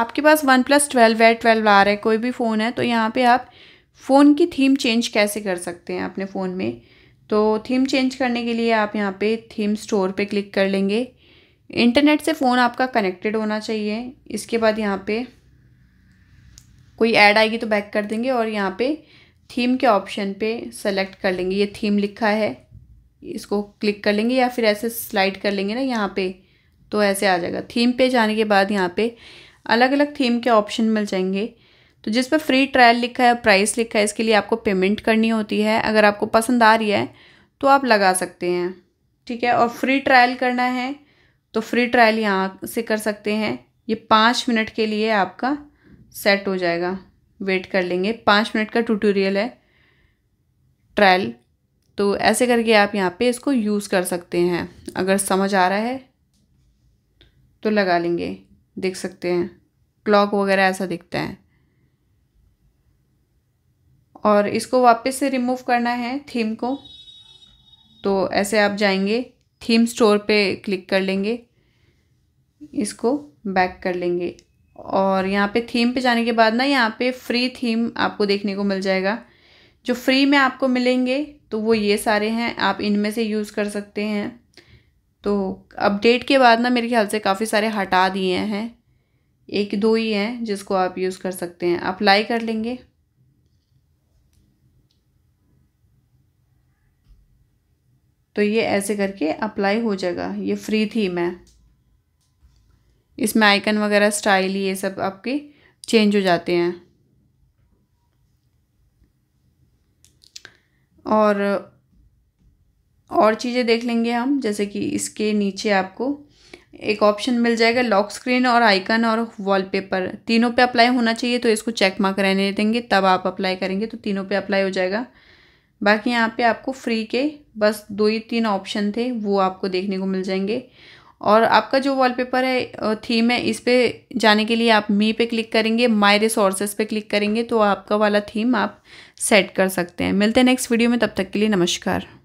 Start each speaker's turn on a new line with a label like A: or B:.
A: आपके पास one plus twelve है ट्वेल्व आ रहा है कोई भी फ़ोन है तो यहाँ पे आप फ़ोन की थीम चेंज कैसे कर सकते हैं अपने फ़ोन में तो थीम चेंज करने के लिए आप यहाँ पे थीम स्टोर पे क्लिक कर लेंगे इंटरनेट से फ़ोन आपका कनेक्टेड होना चाहिए इसके बाद यहाँ पे कोई ऐड आएगी तो बैक कर देंगे और यहाँ पे थीम के ऑप्शन पे सेलेक्ट कर लेंगे ये थीम लिखा है इसको क्लिक कर लेंगे या फिर ऐसे स्लाइड कर लेंगे ना यहाँ पे तो ऐसे आ जाएगा थीम पे जाने के बाद यहाँ पे अलग अलग थीम के ऑप्शन मिल जाएंगे तो जिस पर फ्री ट्रायल लिखा है प्राइस लिखा है इसके लिए आपको पेमेंट करनी होती है अगर आपको पसंद आ रही है तो आप लगा सकते हैं ठीक है और फ्री ट्रायल करना है तो फ्री ट्रायल यहाँ से कर सकते हैं ये पाँच मिनट के लिए आपका सेट हो जाएगा वेट कर लेंगे पाँच मिनट का ट्यूटोरियल है ट्रायल तो ऐसे करके आप यहाँ पे इसको यूज़ कर सकते हैं अगर समझ आ रहा है तो लगा लेंगे देख सकते हैं क्लॉक वगैरह ऐसा दिखता है और इसको वापस से रिमूव करना है थीम को तो ऐसे आप जाएंगे थीम स्टोर पे क्लिक कर लेंगे इसको बैक कर लेंगे और यहाँ पे थीम पे जाने के बाद ना यहाँ पे फ्री थीम आपको देखने को मिल जाएगा जो फ्री में आपको मिलेंगे तो वो ये सारे हैं आप इनमें से यूज़ कर सकते हैं तो अपडेट के बाद ना मेरे ख्याल से काफ़ी सारे हटा दिए हैं एक दो ही हैं जिसको आप यूज़ कर सकते हैं अप्लाई कर लेंगे तो ये ऐसे करके अप्लाई हो जाएगा ये फ्री थी मैं इसमें आइकन वगैरह स्टाइल ये सब आपके चेंज हो जाते हैं और और चीज़ें देख लेंगे हम जैसे कि इसके नीचे आपको एक ऑप्शन मिल जाएगा लॉक स्क्रीन और आइकन और वॉलपेपर तीनों पे अप्लाई होना चाहिए तो इसको चेक मार्क रहने देंगे तब आप अप्लाई करेंगे तो तीनों पे अप्लाई हो जाएगा बाकी यहाँ पे आपको फ्री के बस दो ही तीन ऑप्शन थे वो आपको देखने को मिल जाएंगे और आपका जो वॉलपेपर है थीम है इस पर जाने के लिए आप मी पे क्लिक करेंगे माई रिसोर्सेज पे क्लिक करेंगे तो आपका वाला थीम आप सेट कर सकते हैं मिलते हैं नेक्स्ट वीडियो में तब तक के लिए नमस्कार